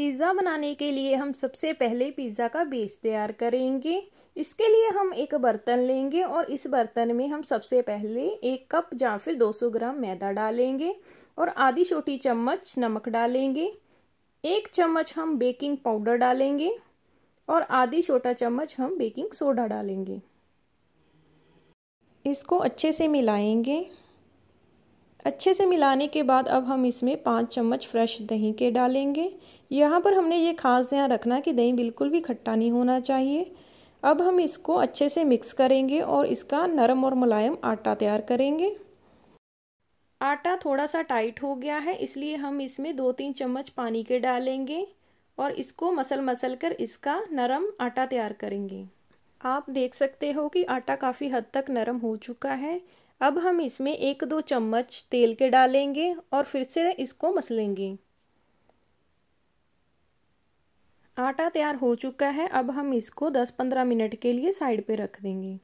pizza बनाने के लिए हम सबसे पहले पिज़्ज़ा का बेस तैयार करेंगे इसके लिए हम एक बर्तन लेंगे और इस बर्तन में हम सबसे पहले एक कप या फिर 200 ग्राम मैदा डालेंगे और आधी छोटी चम्मच नमक डालेंगे एक चम्मच हम बेकिंग पाउडर डालेंगे और आधी छोटा चम्मच हम बेकिंग सोडा डालेंगे इसको अच्छे से मिलाएंगे अच्छे से मिलाने के बाद अब हम इसमें पाँच चम्मच फ्रेश दही के डालेंगे यहाँ पर हमने ये खास ध्यान रखना कि दही बिल्कुल भी खट्टा नहीं होना चाहिए अब हम इसको अच्छे से मिक्स करेंगे और इसका नरम और मुलायम आटा तैयार करेंगे आटा थोड़ा सा टाइट हो गया है इसलिए हम इसमें दो तीन चम्मच पानी के डालेंगे और इसको मसल मसल कर इसका नरम आटा तैयार करेंगे आप देख सकते हो कि आटा काफ़ी हद तक नरम हो चुका है अब हम इसमें एक दो चम्मच तेल के डालेंगे और फिर से इसको मसलेंगे आटा तैयार हो चुका है अब हम इसको 10-15 मिनट के लिए साइड पे रख देंगे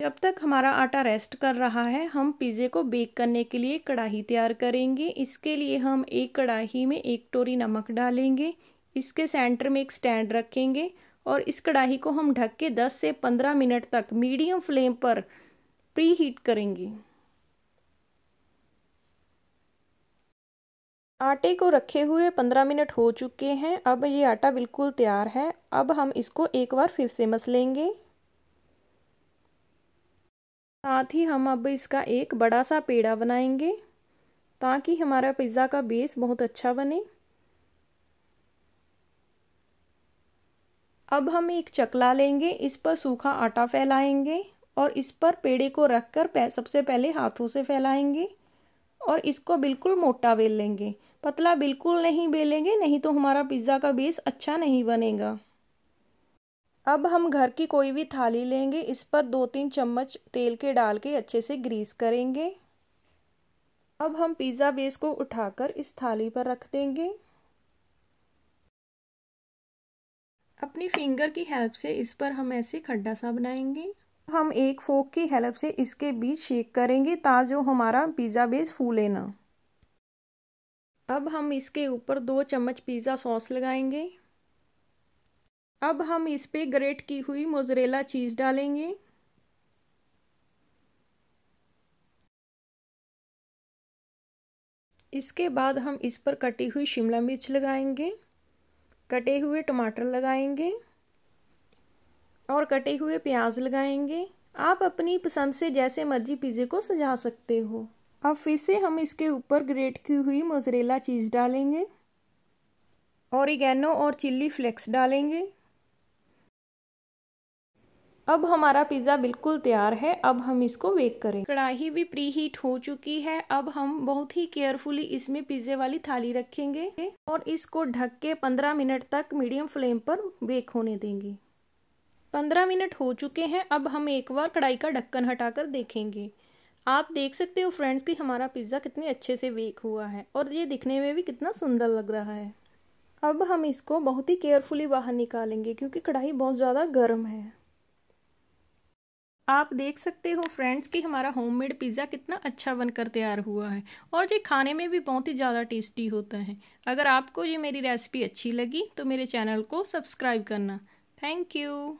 जब तक हमारा आटा रेस्ट कर रहा है हम पिज़्ज़े को बेक करने के लिए कढ़ाई तैयार करेंगे इसके लिए हम एक कढ़ाई में एक टोरी नमक डालेंगे इसके सेंटर में एक स्टैंड रखेंगे और इस कढ़ाई को हम ढक के 10 से 15 मिनट तक मीडियम फ्लेम पर प्री हीट करेंगे आटे को रखे हुए पंद्रह मिनट हो चुके हैं अब ये आटा बिल्कुल तैयार है अब हम इसको एक बार फिर से मस लेंगे साथ ही हम अब इसका एक बड़ा सा पेड़ा बनाएंगे ताकि हमारा पिज़्ज़ा का बेस बहुत अच्छा बने अब हम एक चकला लेंगे इस पर सूखा आटा फैलाएंगे और इस पर पेड़े को रखकर सबसे पहले हाथों से फैलाएंगे और इसको बिल्कुल मोटा बेल लेंगे पतला बिल्कुल नहीं बेलेंगे नहीं तो हमारा पिज़्ज़ा का बेस अच्छा नहीं बनेगा अब हम घर की कोई भी थाली लेंगे इस पर दो तीन चम्मच तेल के डाल के अच्छे से ग्रीस करेंगे अब हम पिज़्ज़ा बेस को उठाकर इस थाली पर रख देंगे अपनी फिंगर की हेल्प से इस पर हम ऐसे खड्डा सा बनाएंगे हम एक फोक की हेल्प से इसके बीच शेक करेंगे ताकि जो हमारा पिज़्ज़ा बेस फूले ना अब हम इसके ऊपर दो चम्मच पिज़्ज़ा सॉस लगाएंगे अब हम इस पे ग्रेट की हुई मोजरेला चीज़ डालेंगे इसके बाद हम इस पर कटी हुई शिमला मिर्च लगाएंगे कटे हुए टमाटर लगाएंगे और कटे हुए प्याज लगाएंगे आप अपनी पसंद से जैसे मर्जी पिज़्ज़े को सजा सकते हो अब फिर से हम इसके ऊपर ग्रेट की हुई मोजरेला चीज़ डालेंगे और इगैनो और चिल्ली फ्लेक्स डालेंगे अब हमारा पिज़्ज़ा बिल्कुल तैयार है अब हम इसको बेक करें कढ़ाई भी प्री हीट हो चुकी है अब हम बहुत ही केयरफुली इसमें पिज़्ज़े वाली थाली रखेंगे और इसको ढक के 15 मिनट तक मीडियम फ्लेम पर बेक होने देंगे पंद्रह मिनट हो चुके हैं अब हम एक बार कढ़ाई का ढक्कन हटाकर देखेंगे आप देख सकते हो फ्रेंड्स कि हमारा पिज़्ज़ा कितने अच्छे से बेक हुआ है और ये दिखने में भी कितना सुंदर लग रहा है अब हम इसको बहुत ही केयरफुली बाहर निकालेंगे क्योंकि कढ़ाई बहुत ज़्यादा गर्म है आप देख सकते हो फ्रेंड्स कि हमारा होममेड पिज़्ज़ा कितना अच्छा बनकर तैयार हुआ है और ये खाने में भी बहुत ही ज़्यादा टेस्टी होता है अगर आपको ये मेरी रेसिपी अच्छी लगी तो मेरे चैनल को सब्सक्राइब करना थैंक यू